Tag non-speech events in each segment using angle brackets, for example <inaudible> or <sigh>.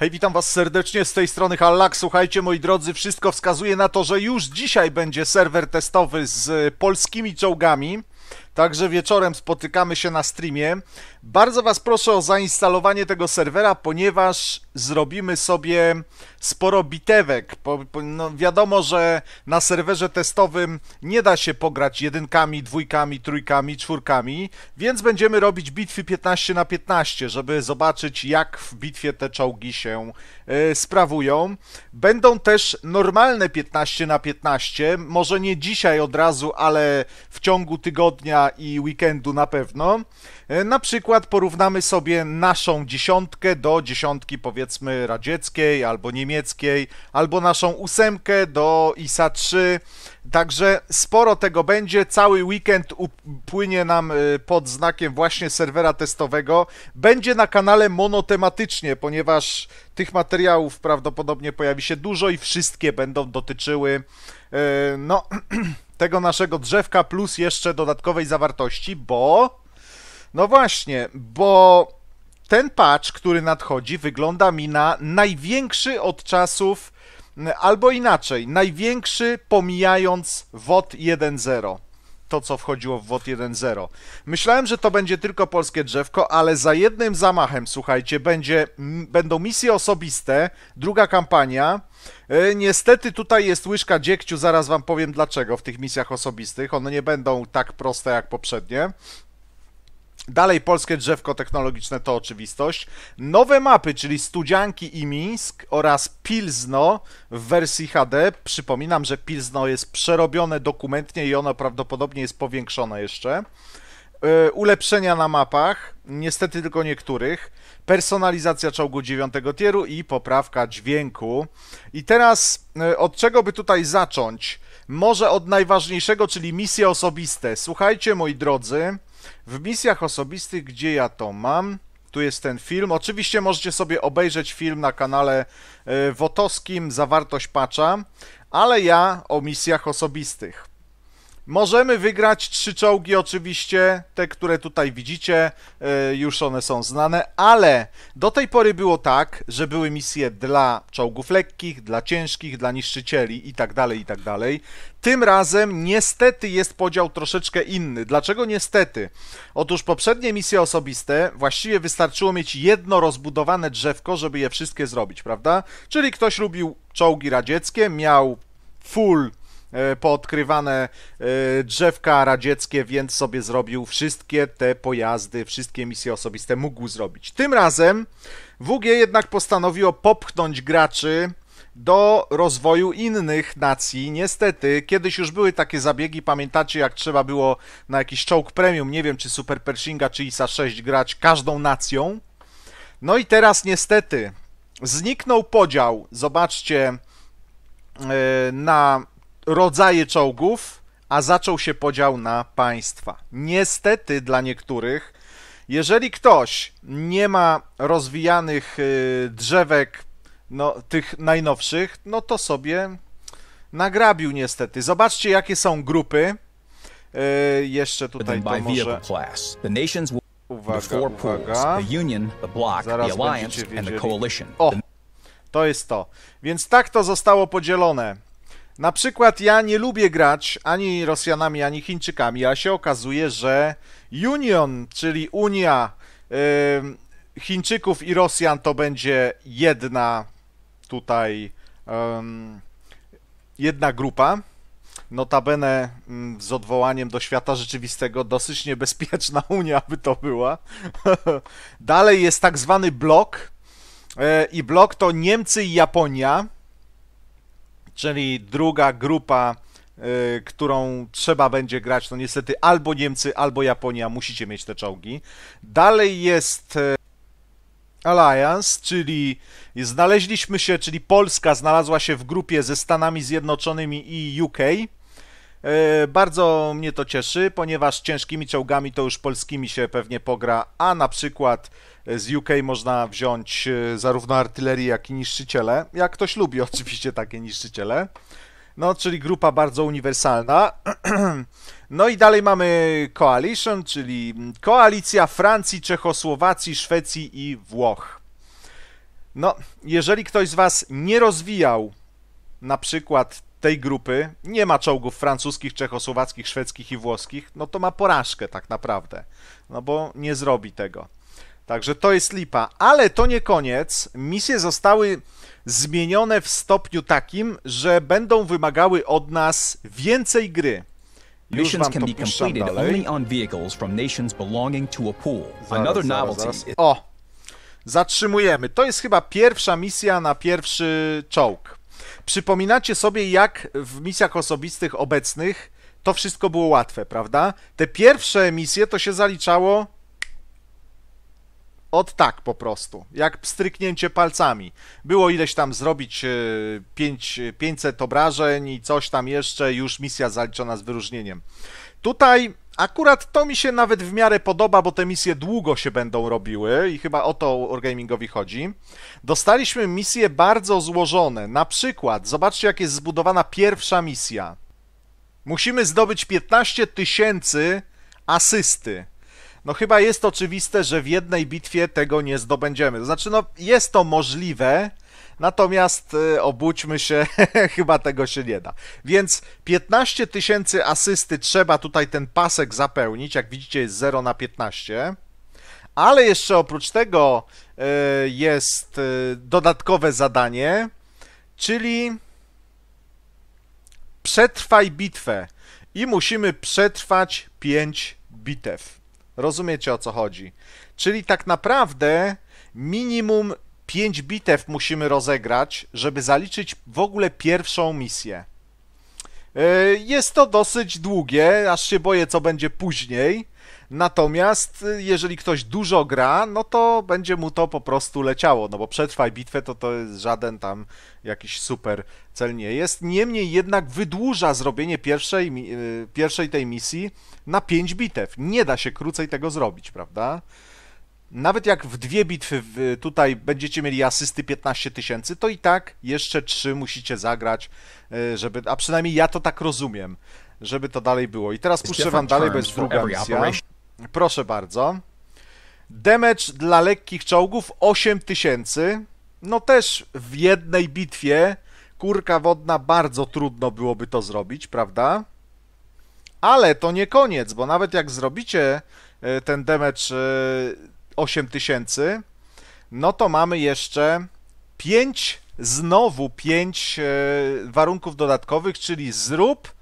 Hej, witam Was serdecznie z tej strony Hallak. Słuchajcie, moi drodzy, wszystko wskazuje na to, że już dzisiaj będzie serwer testowy z polskimi czołgami. Także wieczorem spotykamy się na streamie. Bardzo Was proszę o zainstalowanie tego serwera, ponieważ zrobimy sobie sporo bitewek. Po, po, no wiadomo, że na serwerze testowym nie da się pograć jedynkami, dwójkami, trójkami, czwórkami, więc będziemy robić bitwy 15 na 15, żeby zobaczyć, jak w bitwie te czołgi się y, sprawują. Będą też normalne 15 na 15, może nie dzisiaj od razu, ale w ciągu tygodnia i weekendu na pewno. E, na przykład porównamy sobie naszą dziesiątkę do dziesiątki powiedzmy radzieckiej albo niemieckiej, albo naszą ósemkę do ISA 3. Także sporo tego będzie. Cały weekend upłynie nam e, pod znakiem właśnie serwera testowego. Będzie na kanale monotematycznie, ponieważ tych materiałów prawdopodobnie pojawi się dużo i wszystkie będą dotyczyły e, no <clears throat> tego naszego drzewka plus jeszcze dodatkowej zawartości, bo... No właśnie, bo ten patch, który nadchodzi, wygląda mi na największy od czasów, albo inaczej, największy pomijając WOT 1.0 to, co wchodziło w WOT 1.0. Myślałem, że to będzie tylko polskie drzewko, ale za jednym zamachem, słuchajcie, będzie, będą misje osobiste, druga kampania. E, niestety tutaj jest łyżka dziegciu, zaraz wam powiem dlaczego w tych misjach osobistych. One nie będą tak proste jak poprzednie. Dalej polskie drzewko technologiczne to oczywistość. Nowe mapy, czyli Studzianki i Mińsk oraz Pilzno w wersji HD. Przypominam, że Pilzno jest przerobione dokumentnie i ono prawdopodobnie jest powiększone jeszcze. E, ulepszenia na mapach, niestety tylko niektórych. Personalizacja czołgu 9 tieru i poprawka dźwięku. I teraz e, od czego by tutaj zacząć? Może od najważniejszego, czyli misje osobiste. Słuchajcie, moi drodzy, w misjach osobistych, gdzie ja to mam, tu jest ten film. Oczywiście możecie sobie obejrzeć film na kanale e, Wotowskim, zawartość patcha, ale ja o misjach osobistych. Możemy wygrać trzy czołgi oczywiście, te, które tutaj widzicie, e, już one są znane, ale do tej pory było tak, że były misje dla czołgów lekkich, dla ciężkich, dla niszczycieli i tak dalej, i tak dalej. Tym razem niestety jest podział troszeczkę inny. Dlaczego niestety? Otóż poprzednie misje osobiste właściwie wystarczyło mieć jedno rozbudowane drzewko, żeby je wszystkie zrobić, prawda? Czyli ktoś lubił czołgi radzieckie, miał full E, poodkrywane e, drzewka radzieckie, więc sobie zrobił wszystkie te pojazdy, wszystkie misje osobiste mógł zrobić. Tym razem WG jednak postanowiło popchnąć graczy do rozwoju innych nacji. Niestety, kiedyś już były takie zabiegi, pamiętacie jak trzeba było na jakiś czołg premium, nie wiem czy Super Pershinga czy ISA 6 grać każdą nacją. No i teraz niestety zniknął podział, zobaczcie, e, na rodzaje czołgów, a zaczął się podział na państwa. Niestety dla niektórych, jeżeli ktoś nie ma rozwijanych y, drzewek no, tych najnowszych, no to sobie nagrabił niestety. Zobaczcie, jakie są grupy. Y, jeszcze tutaj to może... Uwaga, uwaga. Zaraz będziecie wiedzieli. O, to jest to. Więc tak to zostało podzielone. Na przykład ja nie lubię grać ani Rosjanami, ani Chińczykami, a się okazuje, że Union, czyli Unia yy, Chińczyków i Rosjan to będzie jedna tutaj yy, jedna grupa. Notabene mm, z odwołaniem do świata rzeczywistego dosyć niebezpieczna <laughs> Unia by to była. <laughs> Dalej jest tak zwany blok e, i blok to Niemcy i Japonia czyli druga grupa, e, którą trzeba będzie grać, no niestety albo Niemcy, albo Japonia, musicie mieć te czołgi. Dalej jest e, Alliance, czyli znaleźliśmy się, czyli Polska znalazła się w grupie ze Stanami Zjednoczonymi i UK. E, bardzo mnie to cieszy, ponieważ ciężkimi czołgami to już polskimi się pewnie pogra, a na przykład z UK można wziąć e, zarówno artylerię, jak i niszczyciele. Jak ktoś lubi <laughs> oczywiście takie niszczyciele. No, czyli grupa bardzo uniwersalna. <clears throat> No i dalej mamy Coalition, czyli koalicja Francji, Czechosłowacji, Szwecji i Włoch. No, jeżeli ktoś z Was nie rozwijał na przykład tej grupy, nie ma czołgów francuskich, czechosłowackich, szwedzkich i włoskich, no to ma porażkę tak naprawdę, no bo nie zrobi tego. Także to jest lipa. Ale to nie koniec. Misje zostały zmienione w stopniu takim, że będą wymagały od nas więcej gry. Już Missions can be completed dalej. only on vehicles from nations belonging to a pool. Zaraz, Another novelty. Zaraz, zaraz. O! Zatrzymujemy. To jest chyba pierwsza misja na pierwszy czołg. Przypominacie sobie, jak w misjach osobistych obecnych to wszystko było łatwe, prawda? Te pierwsze misje to się zaliczało od tak po prostu, jak stryknięcie palcami. Było ileś tam zrobić 5, e, 500 e, obrażeń i coś tam jeszcze, już misja zaliczona z wyróżnieniem. Tutaj akurat to mi się nawet w miarę podoba, bo te misje długo się będą robiły i chyba o to Wargamingowi chodzi. Dostaliśmy misje bardzo złożone. Na przykład, zobaczcie jak jest zbudowana pierwsza misja. Musimy zdobyć 15 tysięcy asysty. No chyba jest oczywiste, że w jednej bitwie tego nie zdobędziemy. Znaczy, no jest to możliwe, natomiast y, obudźmy się, <laughs> chyba tego się nie da. Więc 15 tysięcy asysty trzeba tutaj ten pasek zapełnić. Jak widzicie, jest 0 na 15. Ale jeszcze oprócz tego y, jest y, dodatkowe zadanie, czyli przetrwaj bitwę. I musimy przetrwać 5 bitew. Rozumiecie o co chodzi. Czyli tak naprawdę minimum 5 bitew musimy rozegrać, żeby zaliczyć w ogóle pierwszą misję. E, jest to dosyć długie, aż się boję, co będzie później. Natomiast y, jeżeli ktoś dużo gra, no to będzie mu to po prostu leciało, no bo przetrwaj bitwę to to jest żaden tam jakiś super cel nie jest. Niemniej jednak wydłuża zrobienie pierwszej, y, pierwszej tej misji na 5 bitew. Nie da się krócej tego zrobić, prawda? Nawet jak w dwie bitwy y, tutaj będziecie mieli asysty 15 tysięcy, to i tak jeszcze trzy musicie zagrać, żeby, a przynajmniej ja to tak rozumiem, żeby to dalej było. I teraz puszczę wam tak dalej, bo jest druga misja. Proszę bardzo. Damage dla lekkich czołgów 8000. No też w jednej bitwie kurka wodna bardzo trudno byłoby to zrobić, prawda? Ale to nie koniec, bo nawet jak zrobicie e, ten damage 8000, e, no to mamy jeszcze 5, znowu 5 e, warunków dodatkowych, czyli zrób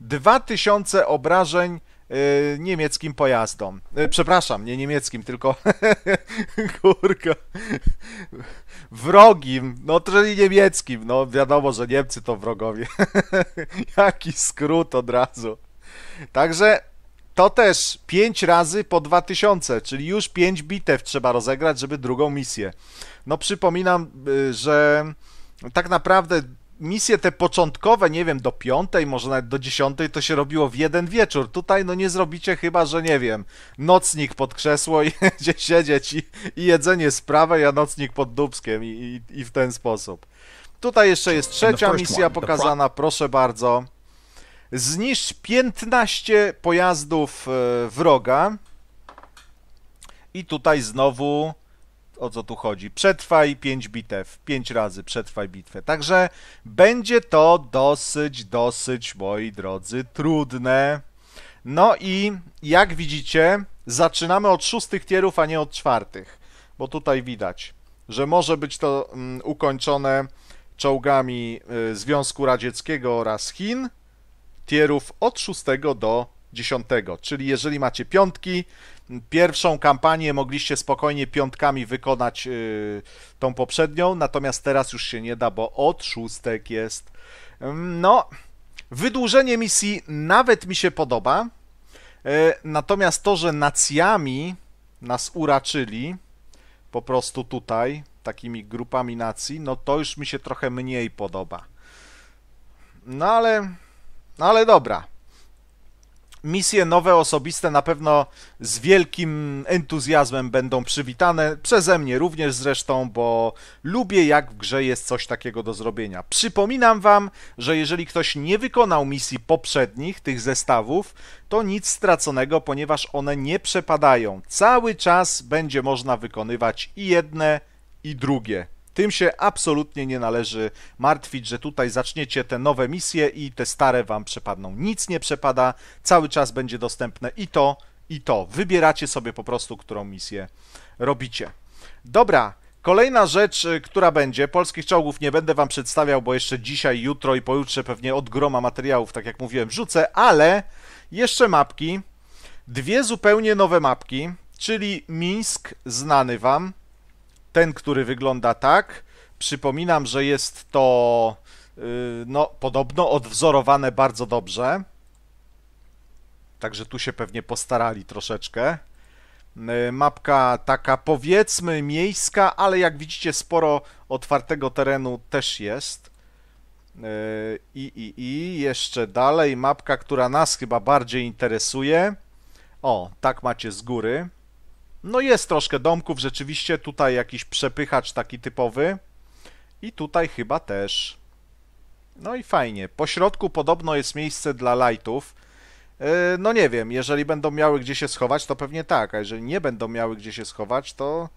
2000 obrażeń Y, niemieckim pojazdom. Y, przepraszam, nie niemieckim, tylko <laughs> kurka. Wrogim, no czyli niemieckim. No wiadomo, że Niemcy to wrogowie. <laughs> Jaki skrót od razu. Także to też 5 razy po 2000, czyli już 5 bitew trzeba rozegrać, żeby drugą misję. No przypominam, y, że tak naprawdę misje te początkowe, nie wiem, do piątej, może nawet do dziesiątej, to się robiło w jeden wieczór. Tutaj no nie zrobicie chyba, że nie wiem, nocnik pod krzesło i <laughs> gdzie siedzieć i, i, jedzenie z prawej, a nocnik pod dubskiem i, i, i w ten sposób. Tutaj jeszcze jest no trzecia misja pokazana, proszę bardzo. Zniszcz 15 pojazdów e, wroga. I tutaj znowu o co tu chodzi. Przetrwaj 5 bitew, 5 razy przetrwaj bitwę. Także będzie to dosyć, dosyć, moi drodzy, trudne. No i jak widzicie, zaczynamy od szóstych tierów, a nie od czwartych, bo tutaj widać, że może być to mm, ukończone czołgami y, Związku Radzieckiego oraz Chin, tierów od szóstego do dziesiątego. Czyli jeżeli macie piątki, Pierwszą kampanię mogliście spokojnie piątkami wykonać y, tą poprzednią, natomiast teraz już się nie da, bo od szóstek jest. Mm, no, wydłużenie misji nawet mi się podoba. Y, natomiast to, że nacjami nas uraczyli, po prostu tutaj, takimi grupami nacji, no to już mi się trochę mniej podoba. No ale, no ale dobra misje nowe, osobiste na pewno z wielkim entuzjazmem będą przywitane. Przeze mnie również zresztą, bo lubię jak w grze jest coś takiego do zrobienia. Przypominam Wam, że jeżeli ktoś nie wykonał misji poprzednich, tych zestawów, to nic straconego, ponieważ one nie przepadają. Cały czas będzie można wykonywać i jedne, i drugie. Tym się absolutnie nie należy martwić, że tutaj zaczniecie te nowe misje i te stare wam przepadną. Nic nie przepada, cały czas będzie dostępne i to, i to. Wybieracie sobie po prostu, którą misję robicie. Dobra, Kolejna rzecz, y, która będzie, polskich czołgów nie będę wam przedstawiał, bo jeszcze dzisiaj, jutro i pojutrze pewnie od groma materiałów, tak jak mówiłem, wrzucę, ale jeszcze mapki, dwie zupełnie nowe mapki, czyli Mińsk, znany wam, ten, który wygląda tak. Przypominam, że jest to y, no, podobno odwzorowane bardzo dobrze. Także tu się pewnie postarali troszeczkę. Y, mapka taka powiedzmy miejska, ale jak widzicie sporo otwartego terenu też jest. Y, I, i, i jeszcze dalej mapka, która nas chyba bardziej interesuje. O, tak macie z góry. No jest troszkę domków, rzeczywiście tutaj jakiś przepychacz taki typowy. I tutaj chyba też. No i fajnie. Po środku podobno jest miejsce dla lightów. E, no nie wiem, jeżeli będą miały gdzie się schować, to pewnie tak, a jeżeli nie będą miały gdzie się schować, to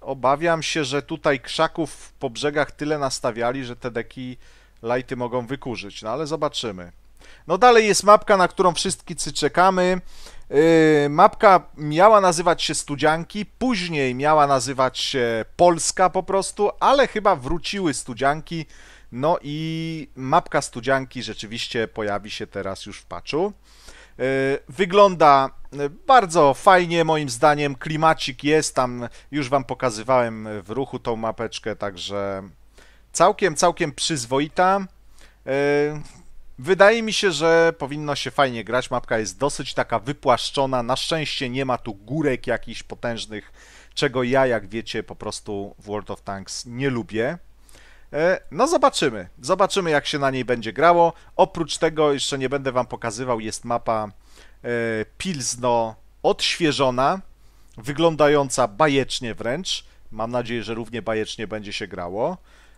obawiam się, że tutaj krzaków po brzegach tyle nastawiali, że te deki lighty mogą wykurzyć, no ale zobaczymy. No dalej jest mapka, na którą wszyscy czekamy. Yy, mapka miała nazywać się Studzianki, później miała nazywać się Polska po prostu, ale chyba wróciły Studzianki. No i mapka Studzianki rzeczywiście pojawi się teraz już w patchu. Yy, wygląda yy, bardzo fajnie, moim zdaniem. Klimacik jest tam, już Wam pokazywałem w ruchu tą mapeczkę, także całkiem, całkiem przyzwoita. Wydaje mi się, że powinno się fajnie grać. Mapka jest dosyć taka wypłaszczona. Na szczęście nie ma tu górek jakichś potężnych, czego ja, jak wiecie, po prostu w World of Tanks nie lubię. E, no zobaczymy. Zobaczymy, jak się na niej będzie grało. Oprócz tego, jeszcze nie będę wam pokazywał, jest mapa e, Pilzno odświeżona, wyglądająca bajecznie wręcz. Mam nadzieję, że równie bajecznie będzie się grało.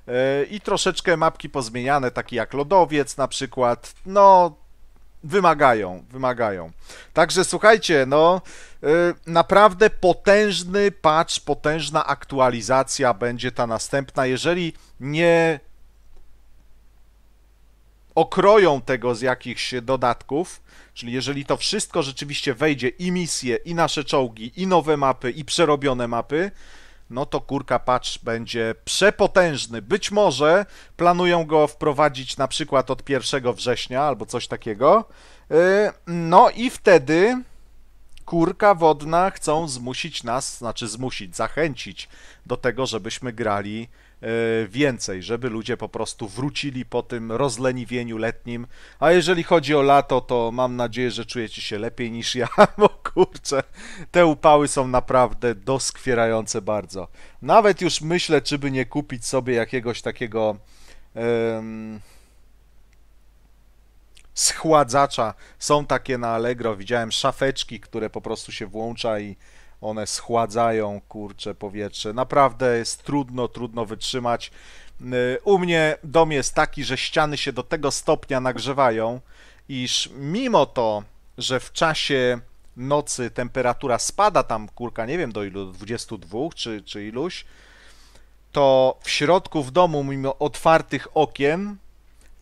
E, i troszeczkę mapki pozmieniane, takie jak lodowiec na przykład. No, wymagają, wymagają. Także słuchajcie, no e, naprawdę potężny patch, potężna aktualizacja będzie ta następna. Jeżeli nie okroją tego z jakichś dodatków, czyli jeżeli to wszystko rzeczywiście wejdzie i misje, i nasze czołgi, i nowe mapy, i przerobione mapy, no to kurka patch będzie przepotężny. Być może planują go wprowadzić na przykład od 1 września albo coś takiego. Y, no i wtedy kurka wodna chcą zmusić nas, znaczy zmusić, zachęcić do tego, żebyśmy grali E, więcej, żeby ludzie po prostu wrócili po tym rozleniwieniu letnim. A jeżeli chodzi o lato, to mam nadzieję, że czujecie się lepiej niż ja, <laughs> bo kurczę, te upały są naprawdę doskwierające bardzo. Nawet już myślę, czy by nie kupić sobie jakiegoś takiego um, schładzacza. Są takie na Allegro, widziałem szafeczki, które po prostu się włącza i one schładzają kurcze powietrze. Naprawdę jest trudno, trudno wytrzymać. Y, u mnie dom jest taki, że ściany się do tego stopnia nagrzewają, iż mimo to, że w czasie nocy temperatura spada tam kurka, nie wiem do ilu, do 22 czy, czy iluś, to w środku w domu, mimo otwartych okien,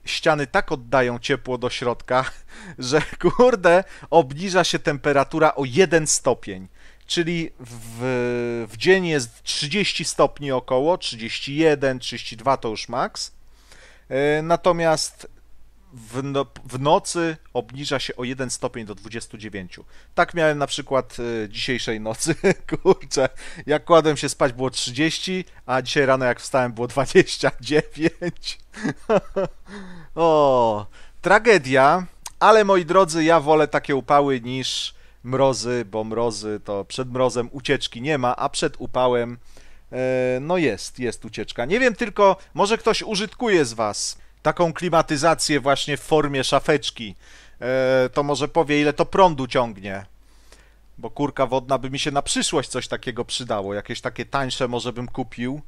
ściany tak oddają ciepło do środka, <laughs> że kurde, obniża się temperatura o jeden stopień czyli w, w dzień jest 30 stopni około, 31, 32 to już maks. E, natomiast w, no, w, nocy obniża się o 1 stopień do 29. Tak miałem na przykład e, dzisiejszej nocy. <laughs> Kurczę, jak kładłem się spać było 30, a dzisiaj rano jak wstałem było 29. <laughs> o, tragedia, ale moi drodzy, ja wolę takie upały niż mrozy, bo mrozy to przed mrozem ucieczki nie ma, a przed upałem e, no jest, jest ucieczka. Nie wiem tylko, może ktoś użytkuje z Was taką klimatyzację właśnie w formie szafeczki. E, to może powie, ile to prądu ciągnie. Bo kurka wodna by mi się na przyszłość coś takiego przydało. Jakieś takie tańsze może bym kupił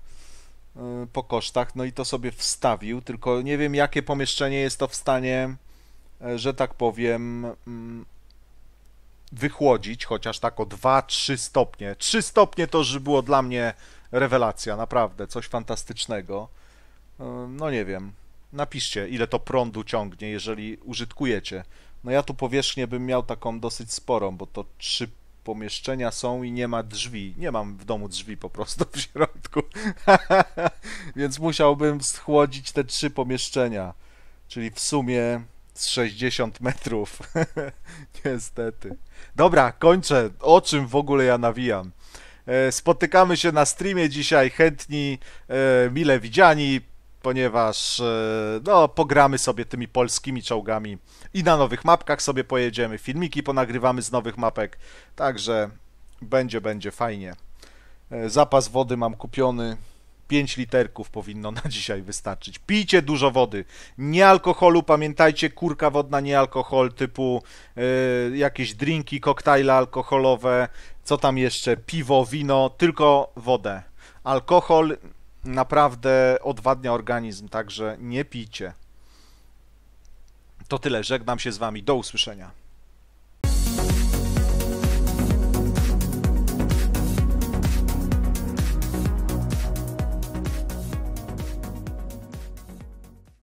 e, po kosztach, no i to sobie wstawił. Tylko nie wiem, jakie pomieszczenie jest to w stanie, że tak powiem, mm, wychłodzić, chociaż tak o 2-3 stopnie. 3 stopnie to już było dla mnie rewelacja, naprawdę, coś fantastycznego. E, no nie wiem, napiszcie, ile to prądu ciągnie, jeżeli użytkujecie. No ja tu powierzchnię bym miał taką dosyć sporą, bo to trzy pomieszczenia są i nie ma drzwi. Nie mam w domu drzwi po prostu w środku. <laughs> Więc musiałbym schłodzić te trzy pomieszczenia. Czyli w sumie 60 metrów. <laughs> Niestety. Dobra, kończę. O czym w ogóle ja nawijam? E, spotykamy się na streamie dzisiaj, chętni, e, mile widziani, ponieważ e, no, pogramy sobie tymi polskimi czołgami i na nowych mapkach sobie pojedziemy, filmiki ponagrywamy z nowych mapek, także będzie, będzie fajnie. Zapas wody mam kupiony, 5 literków powinno na <laughs> dzisiaj wystarczyć. Pijcie dużo wody, nie alkoholu, pamiętajcie, kurka wodna, nie alkohol, typu y, jakieś drinki, koktajle alkoholowe, co tam jeszcze, piwo, wino, tylko wodę. Alkohol naprawdę odwadnia organizm, także nie pijcie. To tyle, żegnam się z Wami, do usłyszenia.